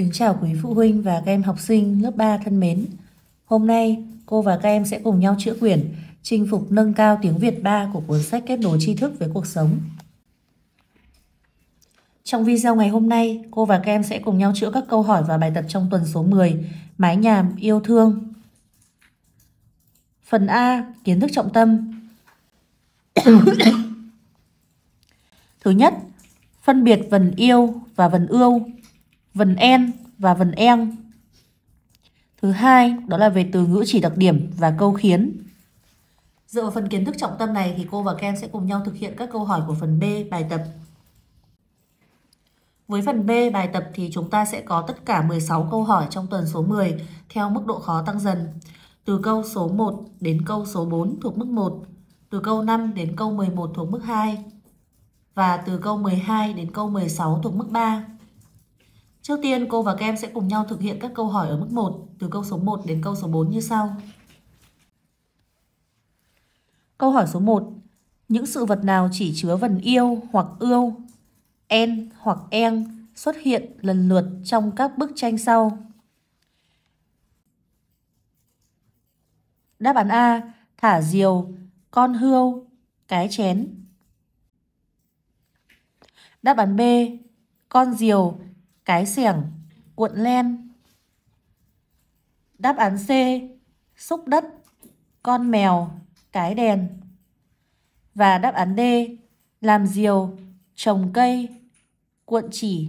Kính chào quý phụ huynh và các em học sinh lớp 3 thân mến. Hôm nay, cô và các em sẽ cùng nhau chữa quyển Chinh phục nâng cao tiếng Việt 3 của cuốn sách kết nối tri thức với cuộc sống. Trong video ngày hôm nay, cô và các em sẽ cùng nhau chữa các câu hỏi và bài tập trong tuần số 10 Mái nhà yêu thương. Phần A, kiến thức trọng tâm. Thứ nhất, phân biệt vần yêu và vần ưu vần en và vần eng. Thứ hai, đó là về từ ngữ chỉ đặc điểm và câu khiến. Dựa vào phần kiến thức trọng tâm này thì cô và Ken sẽ cùng nhau thực hiện các câu hỏi của phần B bài tập. Với phần B bài tập thì chúng ta sẽ có tất cả 16 câu hỏi trong tuần số 10 theo mức độ khó tăng dần. Từ câu số 1 đến câu số 4 thuộc mức 1, từ câu 5 đến câu 11 thuộc mức 2 và từ câu 12 đến câu 16 thuộc mức 3. Trước tiên cô và các em sẽ cùng nhau thực hiện các câu hỏi ở mức 1 từ câu số 1 đến câu số 4 như sau. Câu hỏi số 1. Những sự vật nào chỉ chứa vần yêu hoặc ưu, en hoặc eng xuất hiện lần lượt trong các bức tranh sau? Đáp án A. Thả diều, con hươu, cái chén. Đáp án B. Con diều, cái xiềng, cuộn len. Đáp án C, xúc đất, con mèo, cái đèn. Và đáp án D, làm diều, trồng cây, cuộn chỉ.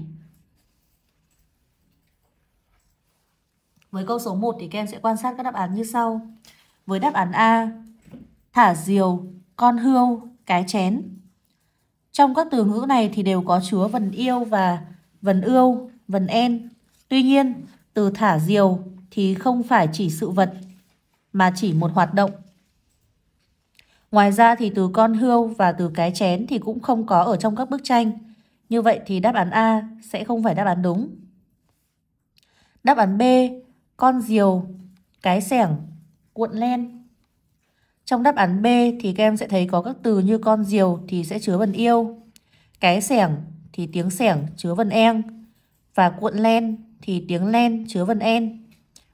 Với câu số 1 thì các em sẽ quan sát các đáp án như sau. Với đáp án A, thả diều, con hươu, cái chén. Trong các từ ngữ này thì đều có chứa vần yêu và vần ưu vần en. Tuy nhiên, từ thả diều thì không phải chỉ sự vật mà chỉ một hoạt động. Ngoài ra thì từ con hươu và từ cái chén thì cũng không có ở trong các bức tranh. Như vậy thì đáp án A sẽ không phải đáp án đúng. Đáp án B, con diều, cái sẻng, cuộn len. Trong đáp án B thì các em sẽ thấy có các từ như con diều thì sẽ chứa vần yêu, cái sẻng thì tiếng sẻng chứa vần en và cuộn len thì tiếng len chứa vần en.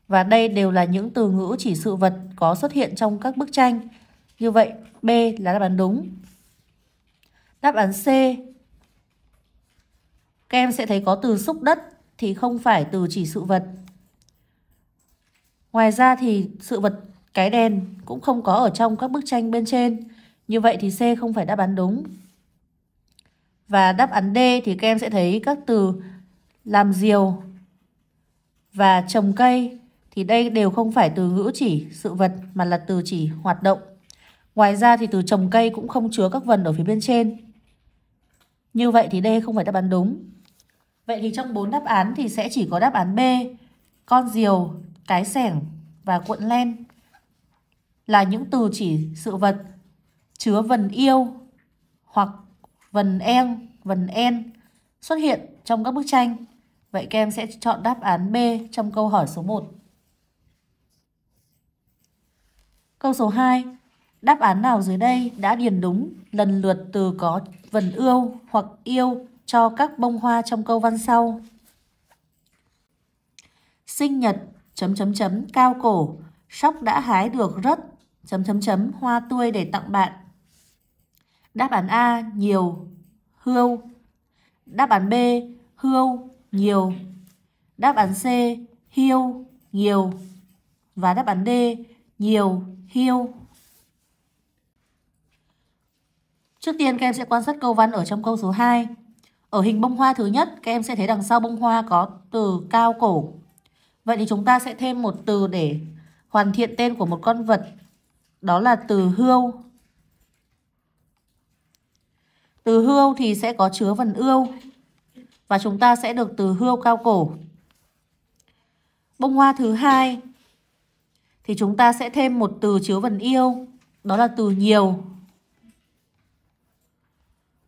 Và đây đều là những từ ngữ chỉ sự vật có xuất hiện trong các bức tranh. Như vậy, B là đáp án đúng. Đáp án C. Các em sẽ thấy có từ xúc đất thì không phải từ chỉ sự vật. Ngoài ra thì sự vật cái đèn cũng không có ở trong các bức tranh bên trên. Như vậy thì C không phải đáp án đúng. Và đáp án D thì các em sẽ thấy các từ làm diều và trồng cây thì đây đều không phải từ ngữ chỉ sự vật mà là từ chỉ hoạt động. Ngoài ra thì từ trồng cây cũng không chứa các vần ở phía bên trên. Như vậy thì D không phải đáp án đúng. Vậy thì trong bốn đáp án thì sẽ chỉ có đáp án B, con diều, cái sẻng và cuộn len là những từ chỉ sự vật chứa vần yêu hoặc vần en, vần en xuất hiện trong các bức tranh. Vậy các em sẽ chọn đáp án B trong câu hỏi số 1. Câu số 2. Đáp án nào dưới đây đã điền đúng lần lượt từ có vần ưu hoặc yêu cho các bông hoa trong câu văn sau? Sinh nhật chấm chấm chấm cao cổ, sóc đã hái được rất chấm chấm chấm hoa tươi để tặng bạn. Đáp án A nhiều, hươu. Đáp án B hươu, nhiều. Đáp án C hiêu, nhiều. Và đáp án D nhiều, hiêu. Trước tiên các em sẽ quan sát câu văn ở trong câu số 2. Ở hình bông hoa thứ nhất, các em sẽ thấy đằng sau bông hoa có từ cao cổ. Vậy thì chúng ta sẽ thêm một từ để hoàn thiện tên của một con vật. Đó là từ hươu từ hươu thì sẽ có chứa vần ươu và chúng ta sẽ được từ hươu cao cổ. Bông hoa thứ hai thì chúng ta sẽ thêm một từ chứa vần yêu, đó là từ nhiều.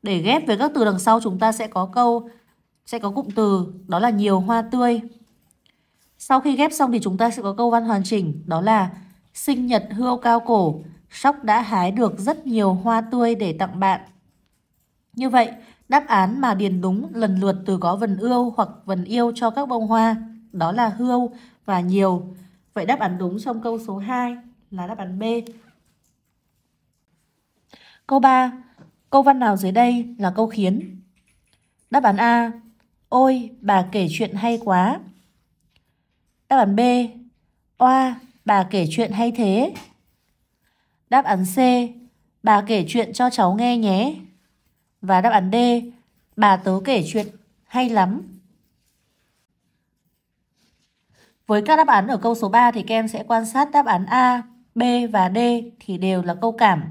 Để ghép với các từ đằng sau chúng ta sẽ có câu sẽ có cụm từ đó là nhiều hoa tươi. Sau khi ghép xong thì chúng ta sẽ có câu văn hoàn chỉnh đó là sinh nhật hươu cao cổ, sóc đã hái được rất nhiều hoa tươi để tặng bạn. Như vậy, đáp án mà điền đúng lần lượt từ có vần ưu hoặc vần yêu cho các bông hoa, đó là hươu và nhiều. Vậy đáp án đúng trong câu số 2 là đáp án B. Câu 3. Câu văn nào dưới đây là câu khiến? Đáp án A. Ôi, bà kể chuyện hay quá. Đáp án B. Oa, bà kể chuyện hay thế. Đáp án C. Bà kể chuyện cho cháu nghe nhé. Và đáp án D, bà tớ kể chuyện hay lắm. Với các đáp án ở câu số 3 thì các em sẽ quan sát đáp án A, B và D thì đều là câu cảm.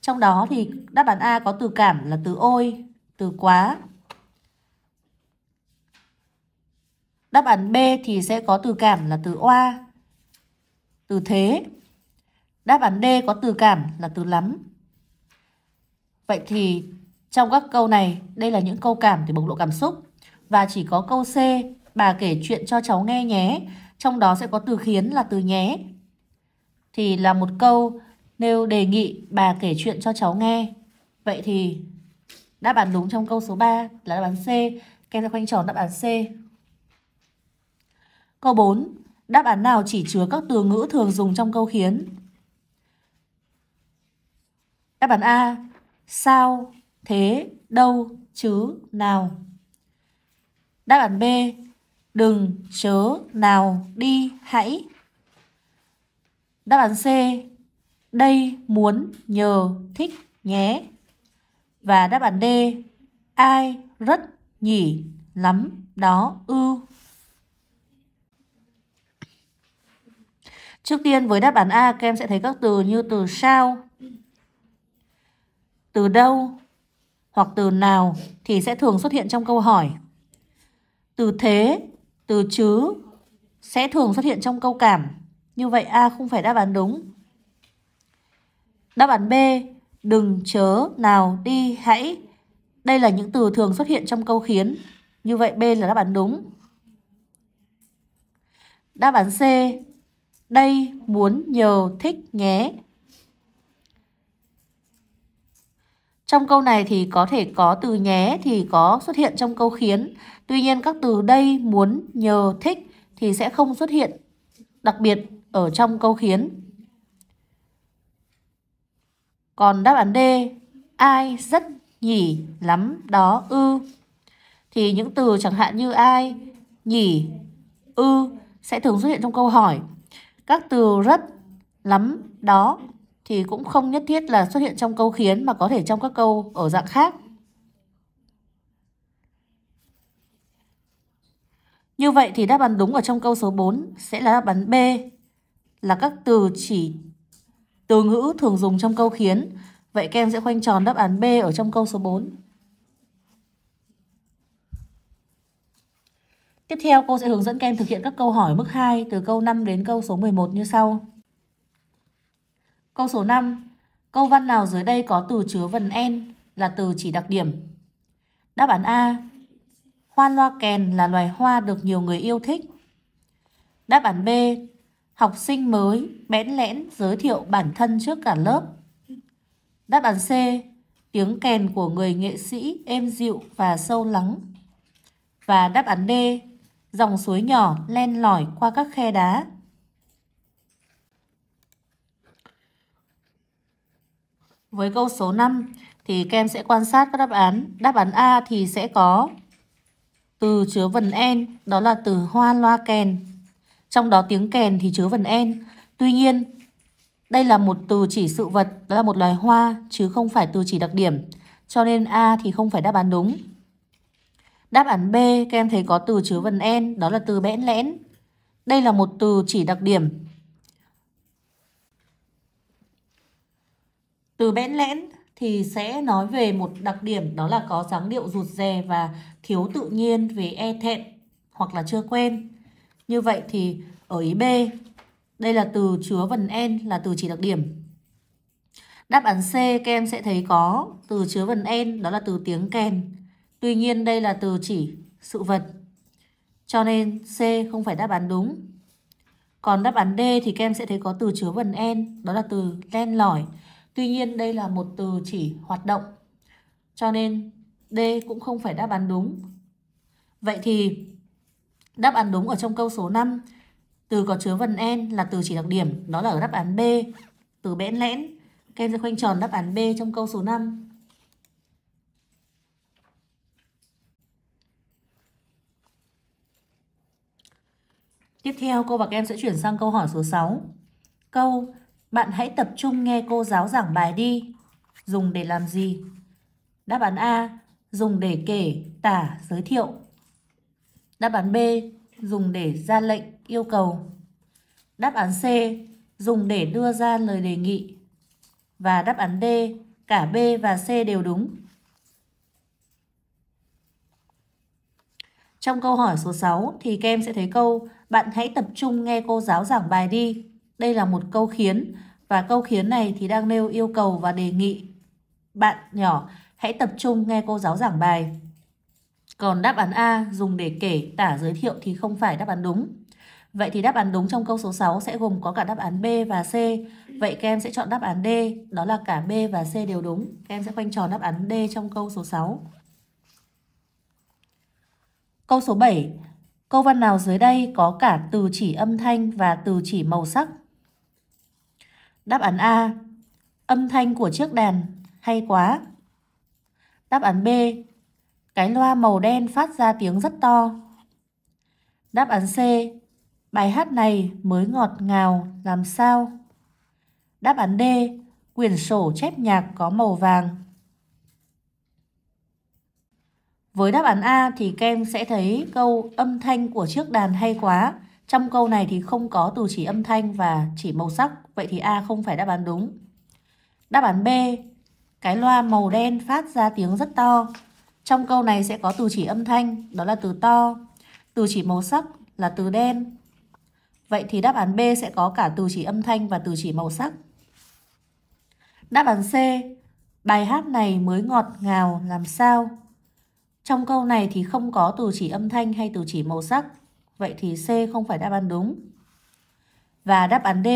Trong đó thì đáp án A có từ cảm là từ ôi, từ quá. Đáp án B thì sẽ có từ cảm là từ oa, từ thế. Đáp án D có từ cảm là từ lắm. Vậy thì trong các câu này, đây là những câu cảm để bộc lộ cảm xúc. Và chỉ có câu C, bà kể chuyện cho cháu nghe nhé. Trong đó sẽ có từ khiến là từ nhé. Thì là một câu nêu đề nghị bà kể chuyện cho cháu nghe. Vậy thì đáp án đúng trong câu số 3 là đáp án C. Các em khoanh tròn đáp án C. Câu 4. Đáp án nào chỉ chứa các từ ngữ thường dùng trong câu khiến? Đáp án A. Sao thế đâu chứ nào. Đáp án B. Đừng chớ nào đi hãy. Đáp án C. Đây muốn nhờ thích nhé. Và đáp án D. Ai rất nhỉ lắm đó ư. Trước tiên với đáp án A các em sẽ thấy các từ như từ sao, từ đâu, hoặc từ nào thì sẽ thường xuất hiện trong câu hỏi. Từ thế, từ chứ sẽ thường xuất hiện trong câu cảm. Như vậy A không phải đáp án đúng. Đáp án B, đừng, chớ, nào, đi, hãy. Đây là những từ thường xuất hiện trong câu khiến. Như vậy B là đáp án đúng. Đáp án C, đây, muốn, nhờ, thích, nhé Trong câu này thì có thể có từ nhé thì có xuất hiện trong câu khiến. Tuy nhiên các từ đây, muốn, nhờ, thích thì sẽ không xuất hiện đặc biệt ở trong câu khiến. Còn đáp án D, ai rất nhỉ lắm đó ư. Thì những từ chẳng hạn như ai, nhỉ, ư sẽ thường xuất hiện trong câu hỏi. Các từ rất, lắm, đó thì cũng không nhất thiết là xuất hiện trong câu khiến mà có thể trong các câu ở dạng khác. Như vậy thì đáp án đúng ở trong câu số 4 sẽ là đáp án B là các từ chỉ từ ngữ thường dùng trong câu khiến. Vậy kem sẽ khoanh tròn đáp án B ở trong câu số 4. Tiếp theo cô sẽ hướng dẫn kem thực hiện các câu hỏi mức 2 từ câu 5 đến câu số 11 như sau. Câu số 5. Câu văn nào dưới đây có từ chứa vần en là từ chỉ đặc điểm? Đáp án A. Hoa loa kèn là loài hoa được nhiều người yêu thích. Đáp án B. Học sinh mới bén lẽn giới thiệu bản thân trước cả lớp. Đáp án C. Tiếng kèn của người nghệ sĩ êm dịu và sâu lắng. Và đáp án D. Dòng suối nhỏ len lỏi qua các khe đá. Với câu số 5 thì các em sẽ quan sát các đáp án. Đáp án A thì sẽ có từ chứa vần en, đó là từ hoa loa kèn. Trong đó tiếng kèn thì chứa vần en. Tuy nhiên, đây là một từ chỉ sự vật, đó là một loài hoa chứ không phải từ chỉ đặc điểm. Cho nên A thì không phải đáp án đúng. Đáp án B các em thấy có từ chứa vần en, đó là từ bẽn lẽn. Đây là một từ chỉ đặc điểm Từ bẽn lẽn thì sẽ nói về một đặc điểm đó là có dáng điệu rụt rè và thiếu tự nhiên về e thẹn hoặc là chưa quen. Như vậy thì ở ý B, đây là từ chứa vần en là từ chỉ đặc điểm. Đáp án C các em sẽ thấy có từ chứa vần en đó là từ tiếng kèn. Tuy nhiên đây là từ chỉ sự vật. Cho nên C không phải đáp án đúng. Còn đáp án D thì các em sẽ thấy có từ chứa vần en, đó là từ len lỏi. Tuy nhiên đây là một từ chỉ hoạt động. Cho nên D cũng không phải đáp án đúng. Vậy thì đáp án đúng ở trong câu số 5 từ có chứa vần en là từ chỉ đặc điểm, đó là ở đáp án B, từ bẽn lẽn. Các em sẽ khoanh tròn đáp án B trong câu số 5. Tiếp theo cô và các em sẽ chuyển sang câu hỏi số 6. Câu bạn hãy tập trung nghe cô giáo giảng bài đi. Dùng để làm gì? Đáp án A. Dùng để kể, tả, giới thiệu. Đáp án B. Dùng để ra lệnh, yêu cầu. Đáp án C. Dùng để đưa ra lời đề nghị. Và đáp án D. Cả B và C đều đúng. Trong câu hỏi số 6 thì các em sẽ thấy câu bạn hãy tập trung nghe cô giáo giảng bài đi. Đây là một câu khiến và câu khiến này thì đang nêu yêu cầu và đề nghị bạn nhỏ hãy tập trung nghe cô giáo giảng bài. Còn đáp án A dùng để kể, tả, giới thiệu thì không phải đáp án đúng. Vậy thì đáp án đúng trong câu số 6 sẽ gồm có cả đáp án B và C. Vậy các em sẽ chọn đáp án D, đó là cả B và C đều đúng. Các em sẽ khoanh tròn đáp án D trong câu số 6. Câu số 7. Câu văn nào dưới đây có cả từ chỉ âm thanh và từ chỉ màu sắc Đáp án A. Âm thanh của chiếc đàn. Hay quá. Đáp án B. Cái loa màu đen phát ra tiếng rất to. Đáp án C. Bài hát này mới ngọt ngào làm sao? Đáp án D. Quyển sổ chép nhạc có màu vàng. Với đáp án A thì kem sẽ thấy câu âm thanh của chiếc đàn hay quá trong câu này thì không có từ chỉ âm thanh và chỉ màu sắc, vậy thì A không phải đáp án đúng. Đáp án B, cái loa màu đen phát ra tiếng rất to. Trong câu này sẽ có từ chỉ âm thanh, đó là từ to. Từ chỉ màu sắc là từ đen. Vậy thì đáp án B sẽ có cả từ chỉ âm thanh và từ chỉ màu sắc. Đáp án C, bài hát này mới ngọt ngào làm sao? Trong câu này thì không có từ chỉ âm thanh hay từ chỉ màu sắc, Vậy thì C không phải đáp án đúng. Và đáp án D,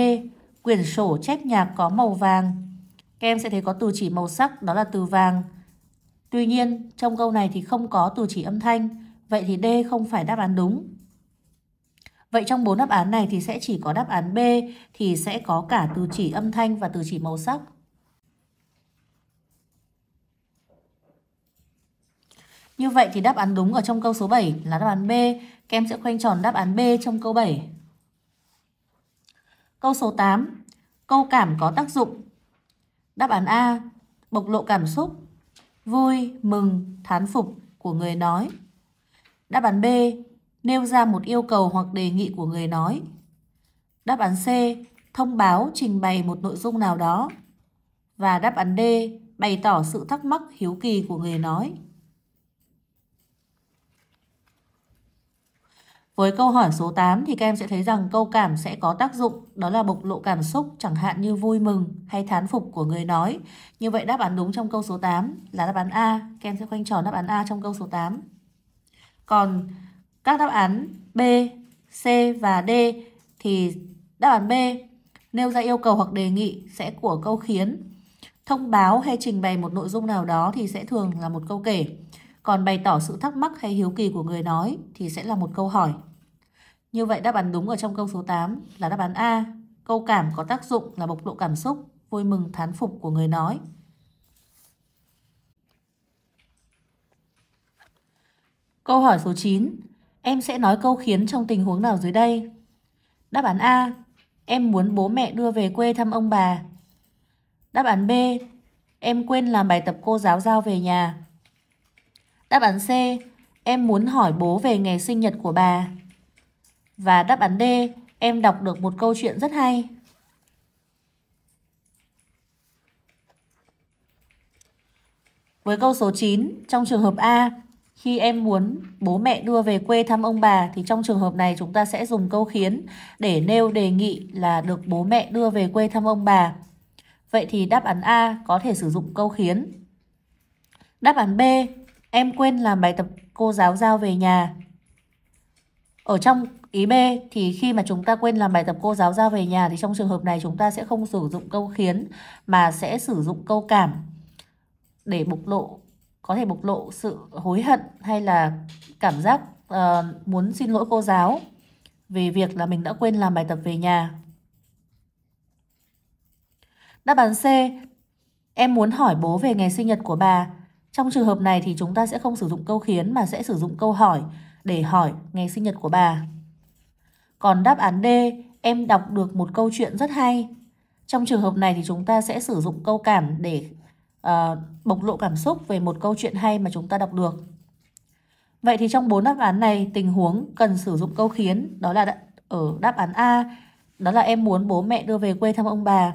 quyển sổ chép nhạc có màu vàng. Các em sẽ thấy có từ chỉ màu sắc, đó là từ vàng. Tuy nhiên, trong câu này thì không có từ chỉ âm thanh, vậy thì D không phải đáp án đúng. Vậy trong bốn đáp án này thì sẽ chỉ có đáp án B thì sẽ có cả từ chỉ âm thanh và từ chỉ màu sắc. Như vậy thì đáp án đúng ở trong câu số 7 là đáp án B các em sẽ khoanh tròn đáp án B trong câu 7. Câu số 8. Câu cảm có tác dụng. Đáp án A. Bộc lộ cảm xúc. Vui, mừng, thán phục của người nói. Đáp án B. Nêu ra một yêu cầu hoặc đề nghị của người nói. Đáp án C. Thông báo trình bày một nội dung nào đó. Và đáp án D. Bày tỏ sự thắc mắc hiếu kỳ của người nói. Với câu hỏi số 8 thì các em sẽ thấy rằng câu cảm sẽ có tác dụng đó là bộc lộ cảm xúc chẳng hạn như vui mừng hay thán phục của người nói. Như vậy đáp án đúng trong câu số 8 là đáp án A. Các em sẽ khoanh tròn đáp án A trong câu số 8. Còn các đáp án B, C và D thì đáp án B nêu ra yêu cầu hoặc đề nghị sẽ của câu khiến. Thông báo hay trình bày một nội dung nào đó thì sẽ thường là một câu kể. Còn bày tỏ sự thắc mắc hay hiếu kỳ của người nói thì sẽ là một câu hỏi. Như vậy đáp án đúng ở trong câu số 8 là đáp án A. Câu cảm có tác dụng là bộc lộ cảm xúc, vui mừng thán phục của người nói. Câu hỏi số 9. Em sẽ nói câu khiến trong tình huống nào dưới đây? Đáp án A. Em muốn bố mẹ đưa về quê thăm ông bà. Đáp án B. Em quên làm bài tập cô giáo giao về nhà. Đáp án C. Em muốn hỏi bố về ngày sinh nhật của bà. Và đáp án D, em đọc được một câu chuyện rất hay. Với câu số 9, trong trường hợp A, khi em muốn bố mẹ đưa về quê thăm ông bà thì trong trường hợp này chúng ta sẽ dùng câu khiến để nêu đề nghị là được bố mẹ đưa về quê thăm ông bà. Vậy thì đáp án A có thể sử dụng câu khiến. Đáp án B, em quên làm bài tập cô giáo giao về nhà. Ở trong Ý B thì khi mà chúng ta quên làm bài tập cô giáo ra về nhà thì trong trường hợp này chúng ta sẽ không sử dụng câu khiến mà sẽ sử dụng câu cảm để bộc lộ có thể bộc lộ sự hối hận hay là cảm giác uh, muốn xin lỗi cô giáo về việc là mình đã quên làm bài tập về nhà. Đáp án C, em muốn hỏi bố về ngày sinh nhật của bà. Trong trường hợp này thì chúng ta sẽ không sử dụng câu khiến mà sẽ sử dụng câu hỏi để hỏi ngày sinh nhật của bà. Còn đáp án D, em đọc được một câu chuyện rất hay. Trong trường hợp này thì chúng ta sẽ sử dụng câu cảm để uh, bộc lộ cảm xúc về một câu chuyện hay mà chúng ta đọc được. Vậy thì trong bốn đáp án này, tình huống cần sử dụng câu khiến, đó là ở đáp án A, đó là em muốn bố mẹ đưa về quê thăm ông bà.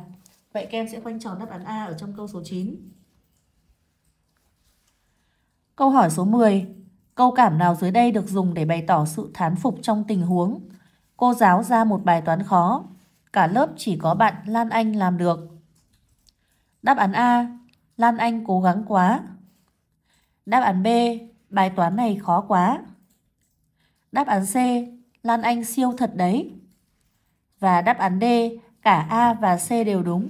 Vậy các em sẽ khoanh tròn đáp án A ở trong câu số 9. Câu hỏi số 10. Câu cảm nào dưới đây được dùng để bày tỏ sự thán phục trong tình huống? Cô giáo ra một bài toán khó. Cả lớp chỉ có bạn Lan Anh làm được. Đáp án A. Lan Anh cố gắng quá. Đáp án B. Bài toán này khó quá. Đáp án C. Lan Anh siêu thật đấy. Và đáp án D. Cả A và C đều đúng.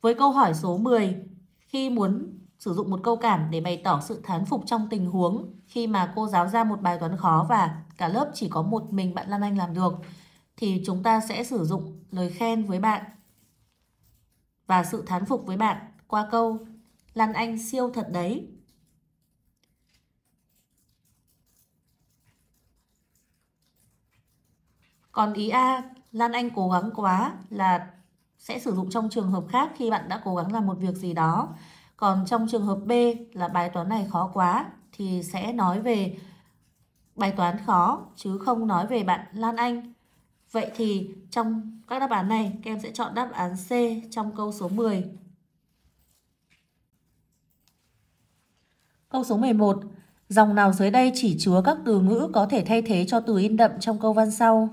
Với câu hỏi số 10, khi muốn sử dụng một câu cảm để bày tỏ sự thán phục trong tình huống khi mà cô giáo ra một bài toán khó và cả lớp chỉ có một mình bạn Lan Anh làm được thì chúng ta sẽ sử dụng lời khen với bạn và sự thán phục với bạn qua câu Lan Anh siêu thật đấy. Còn ý A, Lan Anh cố gắng quá là sẽ sử dụng trong trường hợp khác khi bạn đã cố gắng làm một việc gì đó còn trong trường hợp B là bài toán này khó quá thì sẽ nói về bài toán khó chứ không nói về bạn Lan Anh. Vậy thì trong các đáp án này các em sẽ chọn đáp án C trong câu số 10. Câu số 11. Dòng nào dưới đây chỉ chứa các từ ngữ có thể thay thế cho từ in đậm trong câu văn sau?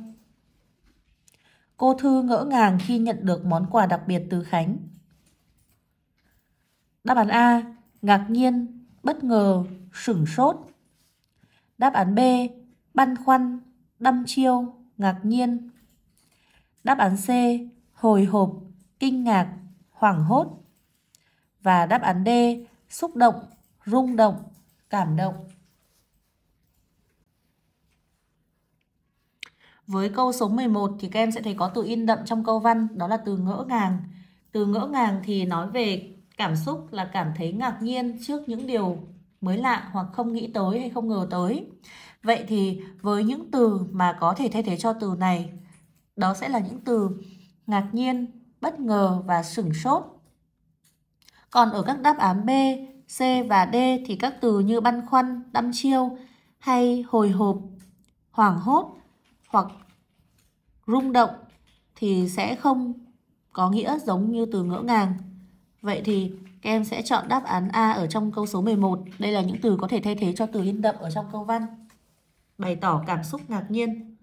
Cô Thư ngỡ ngàng khi nhận được món quà đặc biệt từ Khánh. Đáp án A. Ngạc nhiên, bất ngờ, sửng sốt. Đáp án B. Băn khoăn, đăm chiêu, ngạc nhiên. Đáp án C. Hồi hộp, kinh ngạc, hoảng hốt. Và đáp án D. Xúc động, rung động, cảm động. Với câu số 11 thì các em sẽ thấy có từ in đậm trong câu văn, đó là từ ngỡ ngàng. Từ ngỡ ngàng thì nói về Cảm xúc là cảm thấy ngạc nhiên trước những điều mới lạ hoặc không nghĩ tới hay không ngờ tới. Vậy thì với những từ mà có thể thay thế cho từ này, đó sẽ là những từ ngạc nhiên, bất ngờ và sửng sốt. Còn ở các đáp án B, C và D thì các từ như băn khoăn, đăm chiêu hay hồi hộp, hoảng hốt hoặc rung động thì sẽ không có nghĩa giống như từ ngỡ ngàng Vậy thì các em sẽ chọn đáp án A ở trong câu số 11. Đây là những từ có thể thay thế cho từ in đậm ở trong câu văn. Bày tỏ cảm xúc ngạc nhiên.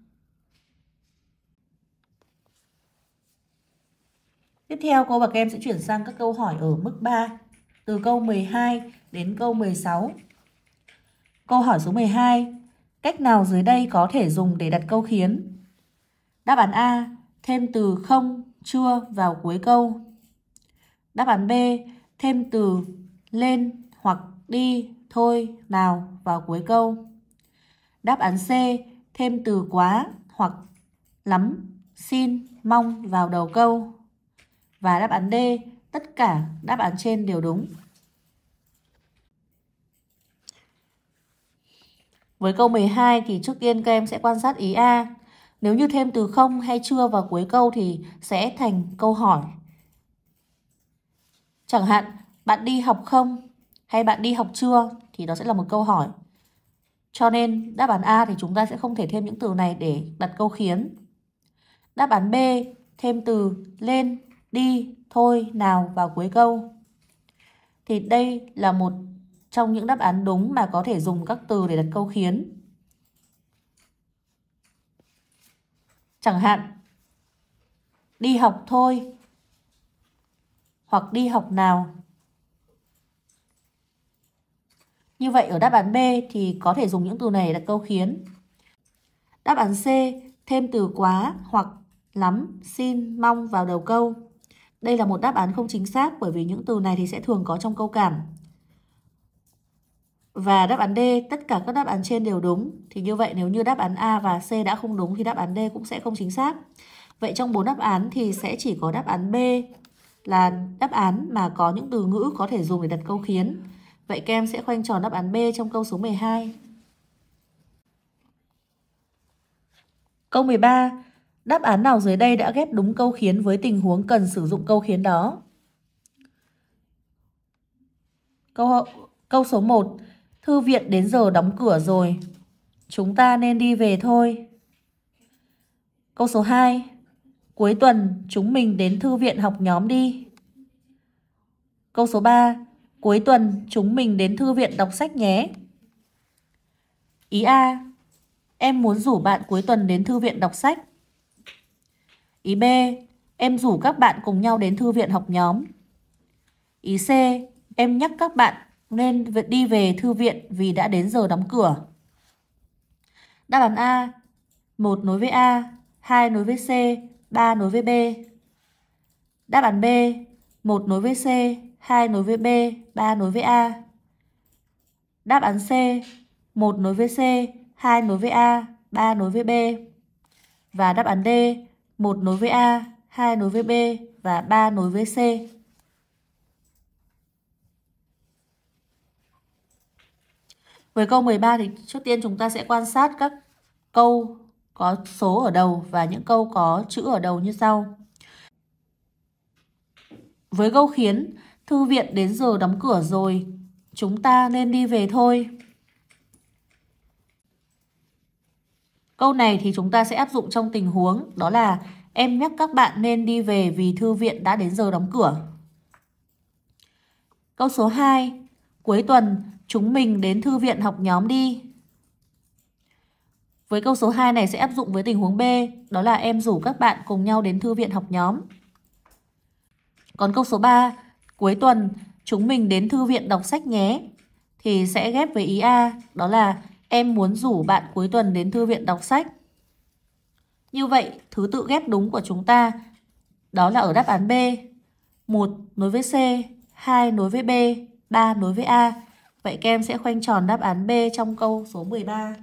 Tiếp theo cô và các em sẽ chuyển sang các câu hỏi ở mức 3. Từ câu 12 đến câu 16. Câu hỏi số 12. Cách nào dưới đây có thể dùng để đặt câu khiến? Đáp án A. Thêm từ không, chưa vào cuối câu Đáp án B, thêm từ lên hoặc đi, thôi, nào vào cuối câu. Đáp án C, thêm từ quá hoặc lắm, xin, mong vào đầu câu. Và đáp án D, tất cả đáp án trên đều đúng. Với câu 12 thì trước tiên các em sẽ quan sát ý A. Nếu như thêm từ không hay chưa vào cuối câu thì sẽ thành câu hỏi Chẳng hạn, bạn đi học không? Hay bạn đi học chưa? Thì đó sẽ là một câu hỏi. Cho nên đáp án A thì chúng ta sẽ không thể thêm những từ này để đặt câu khiến. Đáp án B thêm từ lên, đi, thôi, nào vào cuối câu. Thì đây là một trong những đáp án đúng mà có thể dùng các từ để đặt câu khiến. Chẳng hạn, đi học thôi hoặc đi học nào. Như vậy ở đáp án B thì có thể dùng những từ này là câu khiến. Đáp án C thêm từ quá hoặc lắm, xin, mong vào đầu câu. Đây là một đáp án không chính xác bởi vì những từ này thì sẽ thường có trong câu cảm. Và đáp án D, tất cả các đáp án trên đều đúng. Thì như vậy nếu như đáp án A và C đã không đúng thì đáp án D cũng sẽ không chính xác. Vậy trong bốn đáp án thì sẽ chỉ có đáp án B là đáp án mà có những từ ngữ có thể dùng để đặt câu khiến. Vậy các em sẽ khoanh tròn đáp án B trong câu số 12. Câu 13. Đáp án nào dưới đây đã ghép đúng câu khiến với tình huống cần sử dụng câu khiến đó? Câu, câu số 1. Thư viện đến giờ đóng cửa rồi. Chúng ta nên đi về thôi. Câu số 2. Cuối tuần chúng mình đến thư viện học nhóm đi. Câu số 3. Cuối tuần chúng mình đến thư viện đọc sách nhé. Ý A. Em muốn rủ bạn cuối tuần đến thư viện đọc sách. Ý B. Em rủ các bạn cùng nhau đến thư viện học nhóm. Ý C. Em nhắc các bạn nên đi về thư viện vì đã đến giờ đóng cửa. Đáp án A. 1 nối với A, 2 nối với C, 3 nối với B. Đáp án B, 1 nối với C, 2 nối với B, 3 nối với A. Đáp án C, 1 nối với C, 2 nối với A, 3 nối với B. Và đáp án D, 1 nối với A, 2 nối với B và 3 nối với C. Với câu 13 thì trước tiên chúng ta sẽ quan sát các câu có số ở đầu và những câu có chữ ở đầu như sau. Với câu khiến, thư viện đến giờ đóng cửa rồi, chúng ta nên đi về thôi. Câu này thì chúng ta sẽ áp dụng trong tình huống đó là em nhắc các bạn nên đi về vì thư viện đã đến giờ đóng cửa. Câu số 2, cuối tuần chúng mình đến thư viện học nhóm đi. Với câu số 2 này sẽ áp dụng với tình huống B, đó là em rủ các bạn cùng nhau đến thư viện học nhóm. Còn câu số 3, cuối tuần chúng mình đến thư viện đọc sách nhé. Thì sẽ ghép với ý A, đó là em muốn rủ bạn cuối tuần đến thư viện đọc sách. Như vậy, thứ tự ghép đúng của chúng ta đó là ở đáp án B. 1 nối với C, 2 nối với B, 3 nối với A. Vậy các em sẽ khoanh tròn đáp án B trong câu số 13.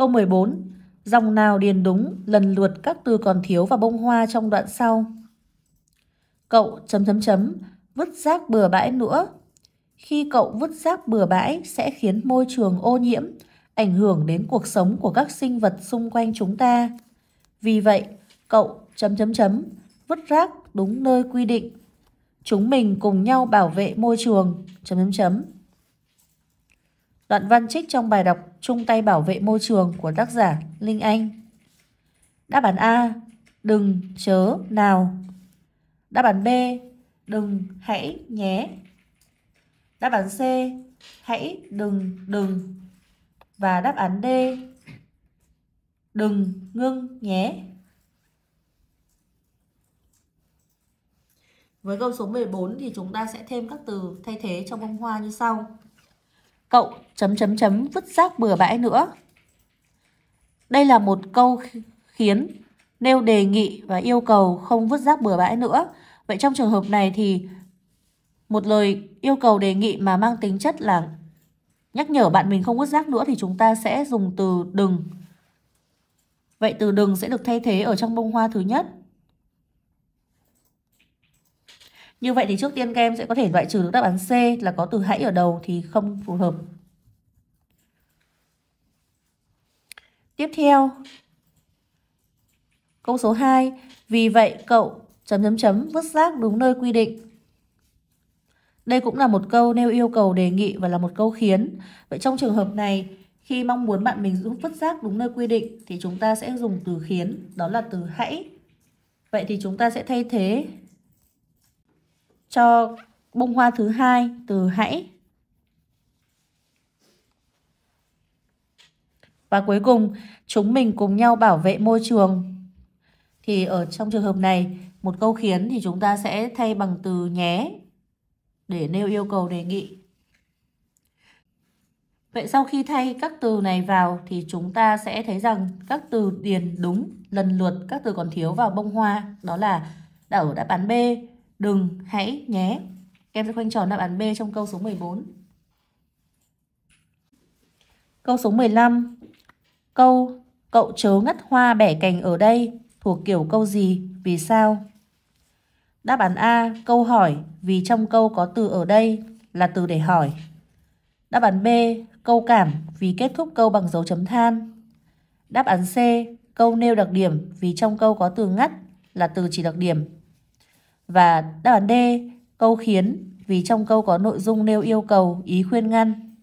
Câu 14. Dòng nào điền đúng lần lượt các từ còn thiếu và bông hoa trong đoạn sau. Cậu chấm chấm chấm vứt rác bừa bãi nữa. Khi cậu vứt rác bừa bãi sẽ khiến môi trường ô nhiễm, ảnh hưởng đến cuộc sống của các sinh vật xung quanh chúng ta. Vì vậy, cậu chấm chấm chấm vứt rác đúng nơi quy định. Chúng mình cùng nhau bảo vệ môi trường chấm chấm chấm. Đoạn văn trích trong bài đọc Trung tay bảo vệ môi trường của tác giả Linh Anh. Đáp án A. Đừng, chớ, nào. Đáp án B. Đừng, hãy, nhé. Đáp án C. Hãy, đừng, đừng. Và đáp án D. Đừng, ngưng, nhé. Với câu số 14 thì chúng ta sẽ thêm các từ thay thế trong bông hoa như sau cậu chấm chấm chấm vứt rác bừa bãi nữa. Đây là một câu khiến nêu đề nghị và yêu cầu không vứt rác bừa bãi nữa. Vậy trong trường hợp này thì một lời yêu cầu đề nghị mà mang tính chất là nhắc nhở bạn mình không vứt rác nữa thì chúng ta sẽ dùng từ đừng. Vậy từ đừng sẽ được thay thế ở trong bông hoa thứ nhất. Như vậy thì trước tiên các em sẽ có thể loại trừ được đáp án C là có từ hãy ở đầu thì không phù hợp. Tiếp theo, câu số 2, vì vậy cậu chấm chấm chấm vứt rác đúng nơi quy định. Đây cũng là một câu nêu yêu cầu đề nghị và là một câu khiến. Vậy trong trường hợp này, khi mong muốn bạn mình giúp vứt rác đúng nơi quy định thì chúng ta sẽ dùng từ khiến, đó là từ hãy. Vậy thì chúng ta sẽ thay thế cho bông hoa thứ hai từ hãy và cuối cùng chúng mình cùng nhau bảo vệ môi trường thì ở trong trường hợp này một câu khiến thì chúng ta sẽ thay bằng từ nhé để nêu yêu cầu đề nghị Vậy sau khi thay các từ này vào thì chúng ta sẽ thấy rằng các từ điền đúng lần lượt các từ còn thiếu vào bông hoa đó là đã ở đáp án B đừng, hãy, nhé. em sẽ khoanh tròn đáp án B trong câu số 14. Câu số 15. Câu cậu chớ ngắt hoa bẻ cành ở đây thuộc kiểu câu gì, vì sao? Đáp án A, câu hỏi vì trong câu có từ ở đây là từ để hỏi. Đáp án B, câu cảm vì kết thúc câu bằng dấu chấm than. Đáp án C, câu nêu đặc điểm vì trong câu có từ ngắt là từ chỉ đặc điểm. Và đáp án D, câu khiến vì trong câu có nội dung nêu yêu cầu, ý khuyên ngăn.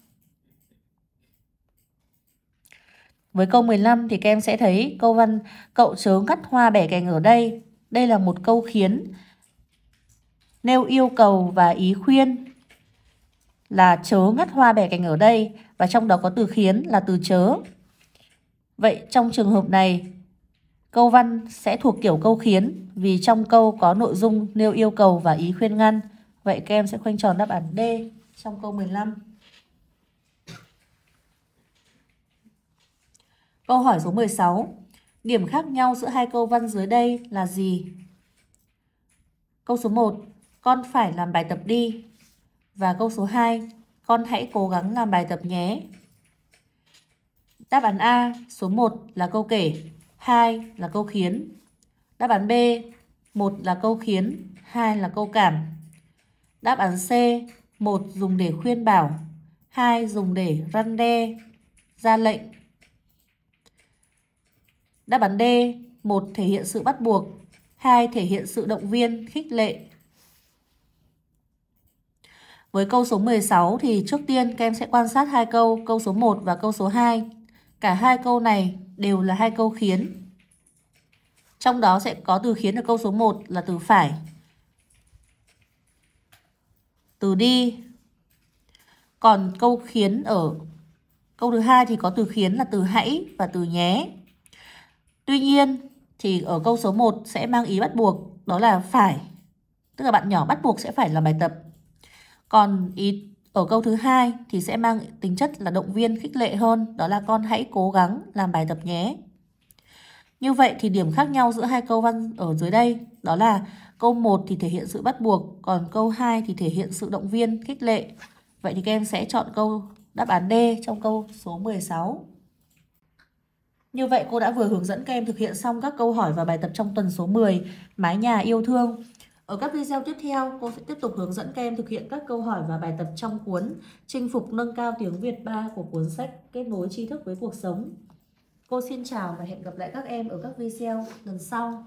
Với câu 15 thì các em sẽ thấy câu văn cậu chớ cắt hoa bẻ cành ở đây. Đây là một câu khiến nêu yêu cầu và ý khuyên là chớ ngắt hoa bẻ cành ở đây và trong đó có từ khiến là từ chớ. Vậy trong trường hợp này Câu văn sẽ thuộc kiểu câu khiến vì trong câu có nội dung nêu yêu cầu và ý khuyên ngăn. Vậy các em sẽ khoanh tròn đáp án D trong câu 15. Câu hỏi số 16. Điểm khác nhau giữa hai câu văn dưới đây là gì? Câu số 1. Con phải làm bài tập đi. Và câu số 2. Con hãy cố gắng làm bài tập nhé. Đáp án A số 1 là câu kể. 2 là câu khiến. Đáp án B, một là câu khiến, hai là câu cảm. Đáp án C, một dùng để khuyên bảo, hai dùng để răn đe, ra lệnh. Đáp án D, một thể hiện sự bắt buộc, hai thể hiện sự động viên, khích lệ. Với câu số 16 thì trước tiên các em sẽ quan sát hai câu, câu số 1 và câu số 2. Cả hai câu này đều là hai câu khiến. Trong đó sẽ có từ khiến ở câu số 1 là từ phải. Từ đi. Còn câu khiến ở câu thứ hai thì có từ khiến là từ hãy và từ nhé. Tuy nhiên thì ở câu số 1 sẽ mang ý bắt buộc đó là phải. Tức là bạn nhỏ bắt buộc sẽ phải làm bài tập. Còn ý ở câu thứ hai thì sẽ mang tính chất là động viên khích lệ hơn, đó là con hãy cố gắng làm bài tập nhé. Như vậy thì điểm khác nhau giữa hai câu văn ở dưới đây đó là câu 1 thì thể hiện sự bắt buộc, còn câu 2 thì thể hiện sự động viên, khích lệ. Vậy thì các em sẽ chọn câu đáp án D trong câu số 16. Như vậy cô đã vừa hướng dẫn các em thực hiện xong các câu hỏi và bài tập trong tuần số 10 Mái nhà yêu thương ở các video tiếp theo, cô sẽ tiếp tục hướng dẫn các em thực hiện các câu hỏi và bài tập trong cuốn Chinh phục nâng cao tiếng Việt 3 của cuốn sách Kết nối tri thức với cuộc sống. Cô xin chào và hẹn gặp lại các em ở các video lần sau.